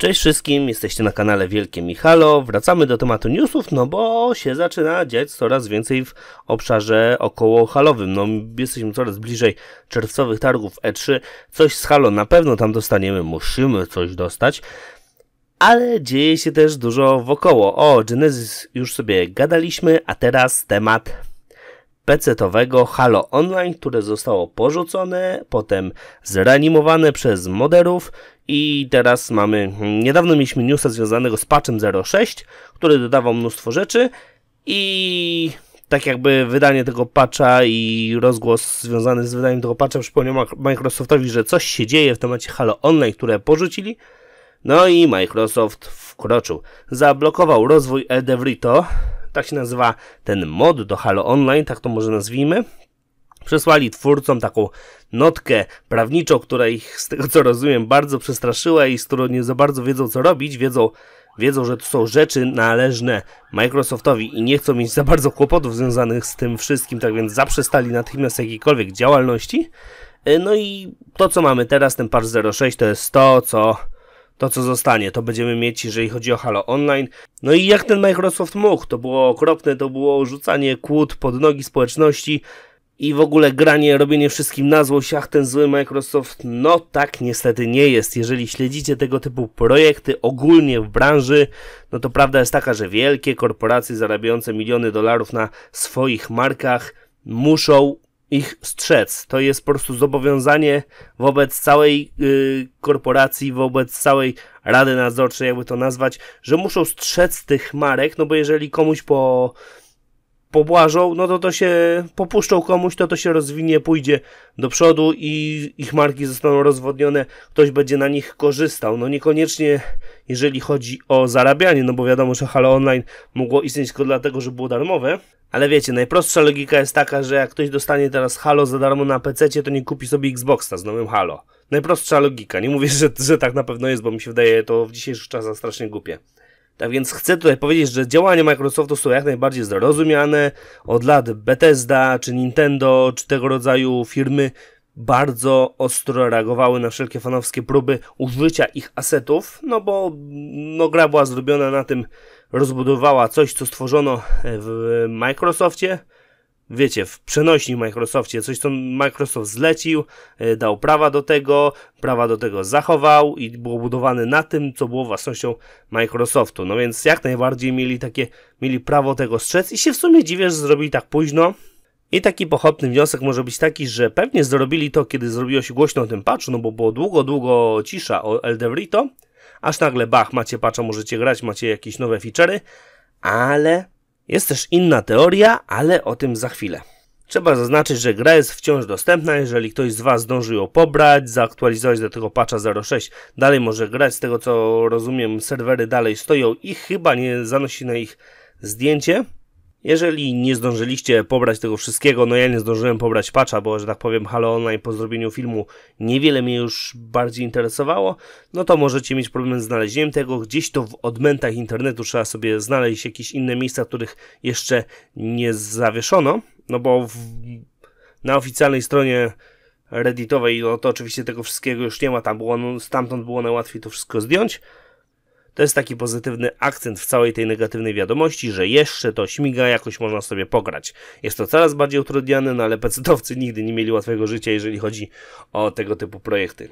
Cześć wszystkim, jesteście na kanale Wielkie Michalo. Wracamy do tematu newsów, no bo się zaczyna dziać coraz więcej w obszarze około halowym. No, jesteśmy coraz bliżej czerwcowych targów E3. Coś z halo na pewno tam dostaniemy, musimy coś dostać. Ale dzieje się też dużo wokoło. O Genesis już sobie gadaliśmy, a teraz temat PC-owego Halo Online, które zostało porzucone, potem zreanimowane przez moderów i teraz mamy, niedawno mieliśmy newsa związanego z patchem 06, który dodawał mnóstwo rzeczy i tak jakby wydanie tego patcha i rozgłos związany z wydaniem tego patcha przypomniał Microsoftowi, że coś się dzieje w temacie Halo Online, które porzucili. No i Microsoft wkroczył. Zablokował rozwój Edevrito tak się nazywa ten mod do Halo Online, tak to może nazwijmy, przesłali twórcom taką notkę prawniczą, która ich z tego co rozumiem bardzo przestraszyła i z którą nie za bardzo wiedzą co robić, wiedzą, wiedzą, że to są rzeczy należne Microsoftowi i nie chcą mieć za bardzo kłopotów związanych z tym wszystkim, tak więc zaprzestali natychmiast jakiejkolwiek działalności. E, no i to co mamy teraz, ten patch 06 to jest to, co to, co zostanie, to będziemy mieć, jeżeli chodzi o Halo Online. No i jak ten Microsoft mógł? To było okropne, to było rzucanie kłód pod nogi społeczności i w ogóle granie, robienie wszystkim na złość. Ach, ten zły Microsoft, no tak niestety nie jest. Jeżeli śledzicie tego typu projekty ogólnie w branży, no to prawda jest taka, że wielkie korporacje zarabiające miliony dolarów na swoich markach muszą ich strzec. To jest po prostu zobowiązanie wobec całej y, korporacji, wobec całej rady nadzorczej, jakby to nazwać, że muszą strzec tych marek, no bo jeżeli komuś po pobłażą, no to to się popuszczą komuś, to to się rozwinie, pójdzie do przodu i ich marki zostaną rozwodnione, ktoś będzie na nich korzystał. No niekoniecznie jeżeli chodzi o zarabianie, no bo wiadomo, że Halo Online mogło istnieć tylko dlatego, że było darmowe, ale wiecie, najprostsza logika jest taka, że jak ktoś dostanie teraz Halo za darmo na PC, to nie kupi sobie Xboxa z nowym Halo. Najprostsza logika. Nie mówię, że, że tak na pewno jest, bo mi się wydaje to w dzisiejszych czasach strasznie głupie. Tak więc chcę tutaj powiedzieć, że działania Microsoftu są jak najbardziej zrozumiane. Od lat Bethesda, czy Nintendo, czy tego rodzaju firmy bardzo ostro reagowały na wszelkie fanowskie próby użycia ich asetów, no bo no, gra była zrobiona na tym, rozbudowała coś, co stworzono w Microsoftie, wiecie, w przenośni w Microsoftie, coś co Microsoft zlecił, e, dał prawa do tego, prawa do tego zachował i było budowane na tym, co było własnością Microsoftu. No więc jak najbardziej mieli takie, mieli prawo tego strzec i się w sumie dziwię, że zrobili tak późno, i taki pochopny wniosek może być taki, że pewnie zrobili to, kiedy zrobiło się głośno o tym patchu, no bo było długo, długo cisza o Eldevrito, aż nagle bach, macie patcha, możecie grać, macie jakieś nowe feature'y, ale jest też inna teoria, ale o tym za chwilę. Trzeba zaznaczyć, że gra jest wciąż dostępna, jeżeli ktoś z Was zdąży ją pobrać, zaktualizować do tego patcha 06, dalej może grać, z tego co rozumiem serwery dalej stoją i chyba nie zanosi na ich zdjęcie. Jeżeli nie zdążyliście pobrać tego wszystkiego, no ja nie zdążyłem pobrać patcha, bo że tak powiem Halo Online po zrobieniu filmu niewiele mnie już bardziej interesowało, no to możecie mieć problem z znalezieniem tego. Gdzieś to w odmętach internetu trzeba sobie znaleźć jakieś inne miejsca, których jeszcze nie zawieszono, no bo w, na oficjalnej stronie redditowej, no to oczywiście tego wszystkiego już nie ma, tam było, no, stamtąd było najłatwiej to wszystko zdjąć. To jest taki pozytywny akcent w całej tej negatywnej wiadomości, że jeszcze to śmiga, jakoś można sobie pograć. Jest to coraz bardziej utrudniane, no ale pecetowcy nigdy nie mieli łatwego życia, jeżeli chodzi o tego typu projekty.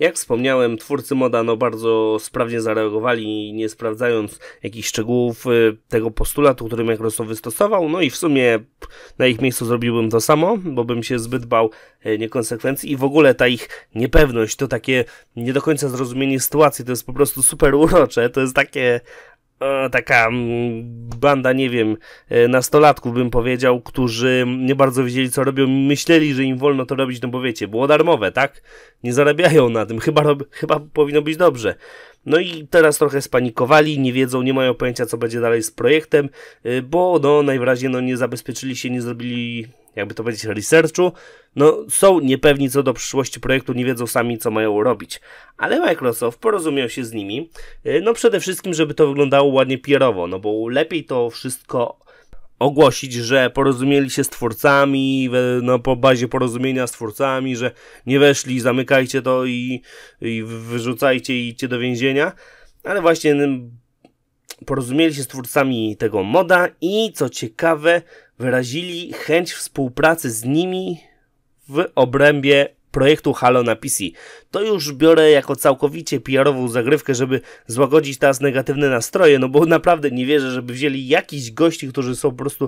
Jak wspomniałem, twórcy moda no bardzo sprawnie zareagowali, nie sprawdzając jakichś szczegółów y, tego postulatu, który Microsoft wystosował. No i w sumie na ich miejscu zrobiłbym to samo, bo bym się zbyt bał y, niekonsekwencji i w ogóle ta ich niepewność, to takie nie do końca zrozumienie sytuacji, to jest po prostu super urocze. To jest takie taka mm, banda, nie wiem, e, nastolatków bym powiedział, którzy nie bardzo wiedzieli co robią, myśleli, że im wolno to robić, no bo wiecie, było darmowe, tak? Nie zarabiają na tym, chyba, chyba powinno być dobrze. No i teraz trochę spanikowali, nie wiedzą, nie mają pojęcia, co będzie dalej z projektem, y, bo no najwyraźniej no, nie zabezpieczyli się, nie zrobili jakby to powiedzieć, researchu, no są niepewni co do przyszłości projektu, nie wiedzą sami, co mają robić. Ale Microsoft porozumiał się z nimi, y, no przede wszystkim, żeby to wyglądało ładnie pierowo, no bo lepiej to wszystko ogłosić, że porozumieli się z twórcami, no, po bazie porozumienia z twórcami, że nie weszli, zamykajcie to i, i wyrzucajcie i idźcie do więzienia. Ale właśnie porozumieli się z twórcami tego moda i co ciekawe, wyrazili chęć współpracy z nimi w obrębie projektu Halo na PC. To już biorę jako całkowicie PR-ową zagrywkę, żeby złagodzić teraz negatywne nastroje, no bo naprawdę nie wierzę, żeby wzięli jakiś gości, którzy są po prostu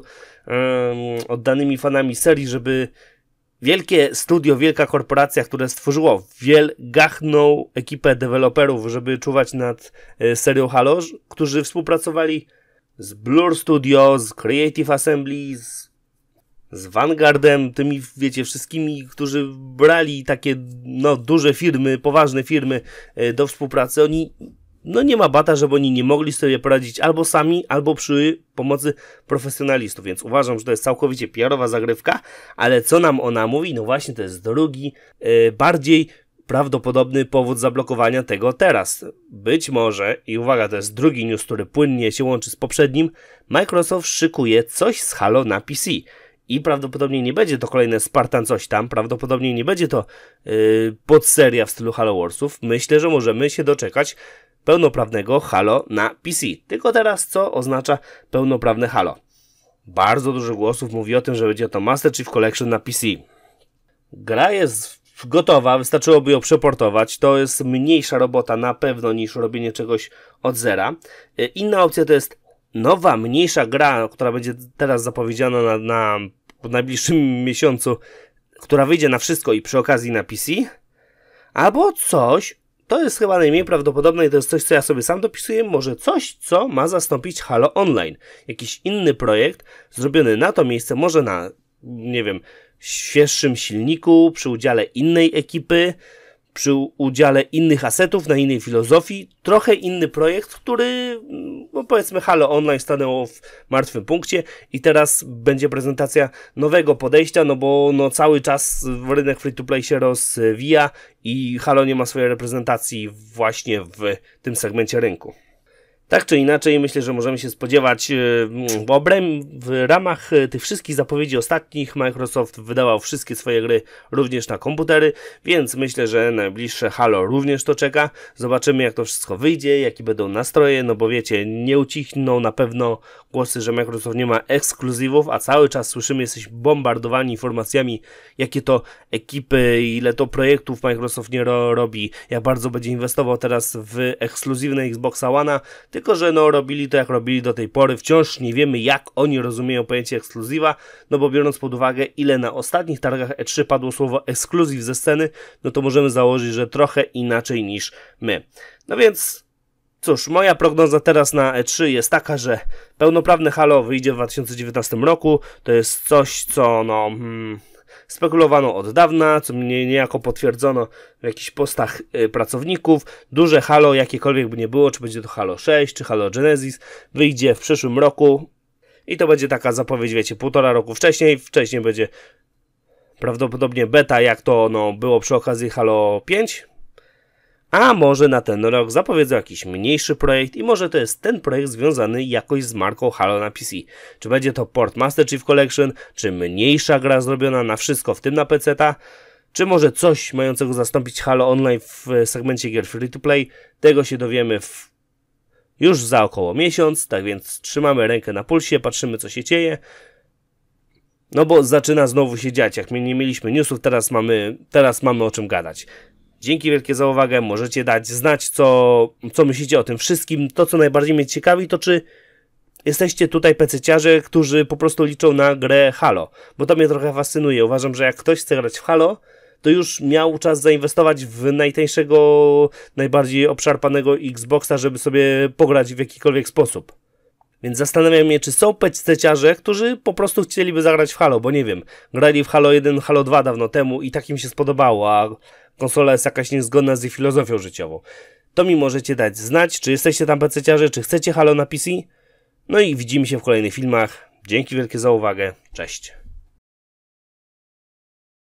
um, oddanymi fanami serii, żeby wielkie studio, wielka korporacja, które stworzyło wielgachną ekipę deweloperów, żeby czuwać nad e, serią Halo, którzy współpracowali z Blur Studio, z Creative Assembly, z z Vanguardem, tymi, wiecie, wszystkimi, którzy brali takie, no, duże firmy, poważne firmy e, do współpracy, oni, no, nie ma bata, żeby oni nie mogli sobie poradzić albo sami, albo przy pomocy profesjonalistów, więc uważam, że to jest całkowicie PR-owa zagrywka, ale co nam ona mówi? No właśnie, to jest drugi, e, bardziej prawdopodobny powód zablokowania tego teraz. Być może, i uwaga, to jest drugi news, który płynnie się łączy z poprzednim, Microsoft szykuje coś z Halo na PC i prawdopodobnie nie będzie to kolejne Spartan coś tam, prawdopodobnie nie będzie to yy, podseria w stylu Halo Warsów. Myślę, że możemy się doczekać pełnoprawnego Halo na PC. Tylko teraz co oznacza pełnoprawne Halo? Bardzo dużo głosów mówi o tym, że będzie to Master Chief Collection na PC. Gra jest gotowa, wystarczyłoby ją przeportować. To jest mniejsza robota na pewno niż robienie czegoś od zera. Y, inna opcja to jest nowa, mniejsza gra, która będzie teraz zapowiedziana na, na po najbliższym miesiącu, która wyjdzie na wszystko i przy okazji na PC, albo coś, to jest chyba najmniej prawdopodobne i to jest coś, co ja sobie sam dopisuję, może coś, co ma zastąpić Halo Online. Jakiś inny projekt zrobiony na to miejsce, może na, nie wiem, świeższym silniku, przy udziale innej ekipy, przy udziale innych asetów, na innej filozofii, trochę inny projekt, który, mm, no powiedzmy, Halo Online stanęło w martwym punkcie i teraz będzie prezentacja nowego podejścia, no bo no, cały czas rynek free-to-play się rozwija i Halo nie ma swojej reprezentacji właśnie w tym segmencie rynku. Tak czy inaczej, myślę, że możemy się spodziewać, e, mm, bo w ramach e, tych wszystkich zapowiedzi ostatnich Microsoft wydawał wszystkie swoje gry również na komputery, więc myślę, że najbliższe Halo również to czeka. Zobaczymy, jak to wszystko wyjdzie, jakie będą nastroje, no bo wiecie, nie ucichną na pewno głosy, że Microsoft nie ma ekskluzywów, a cały czas słyszymy, jesteśmy bombardowani informacjami, jakie to ekipy, ile to projektów Microsoft nie ro robi, jak bardzo będzie inwestował teraz w ekskluzywne Xboxa One tylko, że no robili to jak robili do tej pory, wciąż nie wiemy jak oni rozumieją pojęcie ekskluzywa, no bo biorąc pod uwagę ile na ostatnich targach E3 padło słowo ekskluzyw ze sceny, no to możemy założyć, że trochę inaczej niż my. No więc Cóż, moja prognoza teraz na E3 jest taka, że pełnoprawne Halo wyjdzie w 2019 roku. To jest coś, co no. Hmm, Spekulowano od dawna, co mnie niejako potwierdzono w jakichś postach y, pracowników. Duże Halo, jakiekolwiek by nie było, czy będzie to Halo 6, czy Halo Genesis, wyjdzie w przyszłym roku. I to będzie taka zapowiedź, wiecie, półtora roku wcześniej. Wcześniej będzie prawdopodobnie beta, jak to no, było przy okazji Halo 5. A może na ten rok zapowiedzą jakiś mniejszy projekt i może to jest ten projekt związany jakoś z marką Halo na PC. Czy będzie to port Master Chief Collection, czy mniejsza gra zrobiona na wszystko, w tym na PC, -ta? czy może coś mającego zastąpić Halo Online w e, segmencie gier free to play? Tego się dowiemy w... już za około miesiąc, tak więc trzymamy rękę na pulsie, patrzymy co się dzieje. No bo zaczyna znowu się dziać. Jak my nie mieliśmy newsów, teraz mamy, teraz mamy o czym gadać. Dzięki wielkie za uwagę, możecie dać znać, co, co myślicie o tym wszystkim. To, co najbardziej mnie ciekawi, to czy jesteście tutaj pececiarze, którzy po prostu liczą na grę Halo, bo to mnie trochę fascynuje. Uważam, że jak ktoś chce grać w Halo, to już miał czas zainwestować w najtańszego, najbardziej obszarpanego Xboxa, żeby sobie pograć w jakikolwiek sposób. Więc zastanawiam się, czy są pececiarze, którzy po prostu chcieliby zagrać w Halo, bo nie wiem, grali w Halo 1, Halo 2 dawno temu i tak im się spodobało, a konsola jest jakaś niezgodna z ich filozofią życiową. To mi możecie dać znać, czy jesteście tam pececiarze, czy chcecie Halo na PC. No i widzimy się w kolejnych filmach. Dzięki wielkie za uwagę. Cześć.